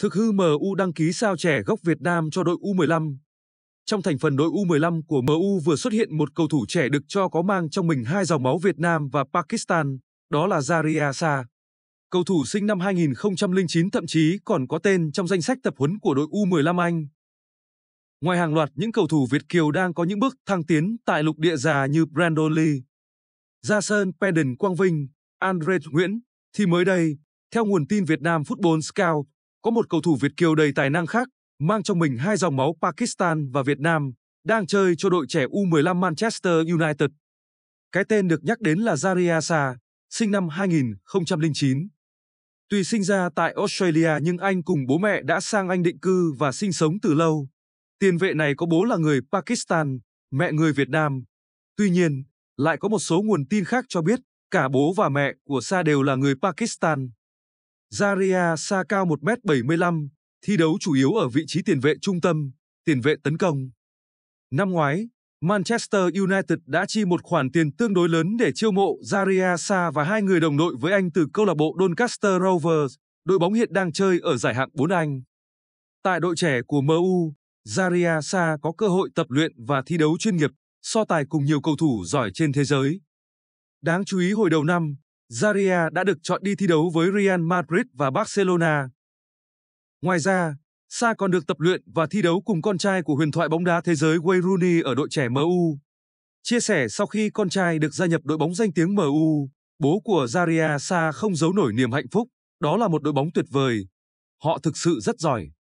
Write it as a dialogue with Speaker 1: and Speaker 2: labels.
Speaker 1: Thực hư MU đăng ký sao trẻ gốc Việt Nam cho đội U15. Trong thành phần đội U15 của MU vừa xuất hiện một cầu thủ trẻ được cho có mang trong mình hai dòng máu Việt Nam và Pakistan, đó là Zaria Sa. Cầu thủ sinh năm 2009 thậm chí còn có tên trong danh sách tập huấn của đội U15 Anh. Ngoài hàng loạt những cầu thủ Việt Kiều đang có những bước thăng tiến tại lục địa già như Brandon Lee, Gia Sơn, Peden Quang Vinh, Andre Nguyễn, thì mới đây, theo nguồn tin Việt Nam Football Scout, có một cầu thủ Việt kiều đầy tài năng khác, mang trong mình hai dòng máu Pakistan và Việt Nam, đang chơi cho đội trẻ U15 Manchester United. Cái tên được nhắc đến là Zaria Sa, sinh năm 2009. Tuy sinh ra tại Australia nhưng anh cùng bố mẹ đã sang Anh định cư và sinh sống từ lâu. Tiền vệ này có bố là người Pakistan, mẹ người Việt Nam. Tuy nhiên, lại có một số nguồn tin khác cho biết cả bố và mẹ của Sa đều là người Pakistan. Zaria Sa cao 1m75, thi đấu chủ yếu ở vị trí tiền vệ trung tâm, tiền vệ tấn công. Năm ngoái, Manchester United đã chi một khoản tiền tương đối lớn để chiêu mộ Zaria Sa và hai người đồng đội với anh từ câu lạc bộ Doncaster Rovers, đội bóng hiện đang chơi ở giải hạng 4 Anh. Tại đội trẻ của MU, Zaria Sa có cơ hội tập luyện và thi đấu chuyên nghiệp, so tài cùng nhiều cầu thủ giỏi trên thế giới. Đáng chú ý hồi đầu năm, Zaria đã được chọn đi thi đấu với Real Madrid và Barcelona. Ngoài ra, Sa còn được tập luyện và thi đấu cùng con trai của huyền thoại bóng đá thế giới Wayne Rooney ở đội trẻ MU. Chia sẻ sau khi con trai được gia nhập đội bóng danh tiếng MU, bố của Zaria Sa không giấu nổi niềm hạnh phúc, đó là một đội bóng tuyệt vời. Họ thực sự rất giỏi.